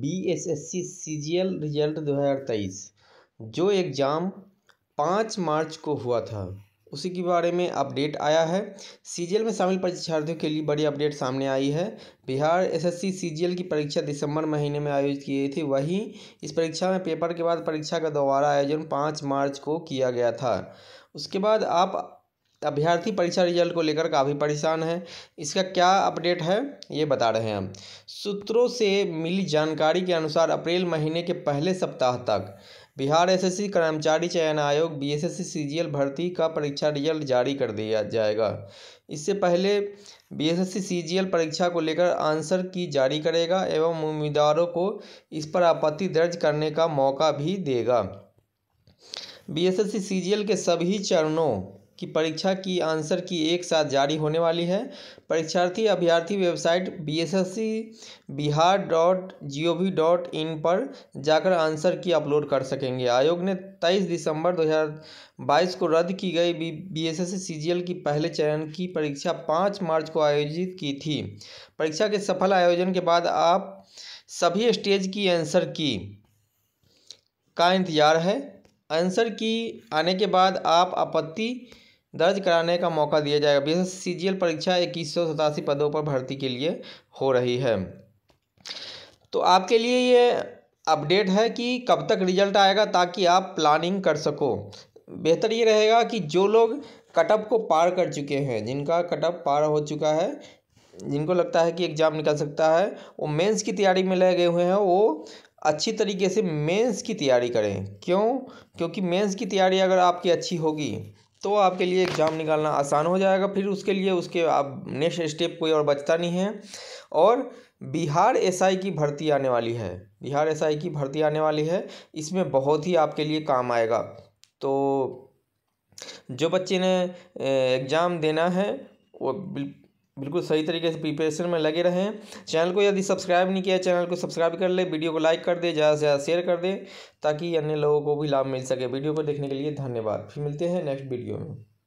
B S S C C G L result दो हज़ार तेईस जो एग्ज़ाम पाँच मार्च को हुआ था उसी के बारे में अपडेट आया है सीजीएल में शामिल परीक्षार्थियों के लिए बड़ी अपडेट सामने आई है बिहार एसएससी सीजीएल की परीक्षा दिसंबर महीने में आयोजित की गई थी वहीं इस परीक्षा में पेपर के बाद परीक्षा का दोबारा आयोजन पाँच मार्च को किया गया था उसके बाद आप अभ्यर्थी परीक्षा रिजल्ट को लेकर काफ़ी परेशान है इसका क्या अपडेट है ये बता रहे हैं हम सूत्रों से मिली जानकारी के अनुसार अप्रैल महीने के पहले सप्ताह तक बिहार एसएससी कर्मचारी चयन आयोग बीएसएससी सीजीएल भर्ती का परीक्षा रिजल्ट जारी कर दिया जाएगा इससे पहले बीएसएससी सीजीएल परीक्षा को लेकर आंसर की जारी करेगा एवं उम्मीदवारों को इस पर आपत्ति दर्ज करने का मौका भी देगा बीएसएससी सीजीएल के सभी चरणों कि परीक्षा की आंसर की एक साथ जारी होने वाली है परीक्षार्थी अभ्यर्थी website B S S C Bihar dot G O V dot in पर जाकर आंसर की अपलोड कर सकेंगे आयोग ने तेईस दिसंबर दो हज़ार बाईस को रद्द की गई B B S S C G L की पहले चरण की परीक्षा पाँच मार्च को आयोजित की थी परीक्षा के सफल आयोजन के बाद आप सभी स्टेज की आंसर की का इंतज़ार है आंसर की आने के बाद आप आपत्ति दर्ज कराने का मौका दिया जाएगा बी एस परीक्षा इक्कीस सौ सतासी पदों पर भर्ती के लिए हो रही है तो आपके लिए ये अपडेट है कि कब तक रिजल्ट आएगा ताकि आप प्लानिंग कर सको बेहतर ये रहेगा कि जो लोग कटअप को पार कर चुके हैं जिनका कटअप पार हो चुका है जिनको लगता है कि एग्ज़ाम निकल सकता है वो मेंस की तैयारी में लगे हुए हैं वो अच्छी तरीके से मेंस की तैयारी करें क्यों क्योंकि मेंस की तैयारी अगर आपकी अच्छी होगी तो आपके लिए एग्ज़ाम निकालना आसान हो जाएगा फिर उसके लिए उसके आप नेक्स्ट स्टेप कोई और बचता नहीं है और बिहार एसआई की भर्ती आने वाली है बिहार एसआई की भर्ती आने वाली है इसमें बहुत ही आपके लिए काम आएगा तो जो बच्चे ने एग्ज़ाम देना है वो बिल्कुल सही तरीके से प्रिपरेशन में लगे रहें चैनल को यदि सब्सक्राइब नहीं किया चैनल को सब्सक्राइब कर ले वीडियो को लाइक कर दे ज़्यादा से ज़्यादा शेयर कर दे ताकि अन्य लोगों को भी लाभ मिल सके वीडियो को देखने के लिए धन्यवाद फिर मिलते हैं नेक्स्ट वीडियो में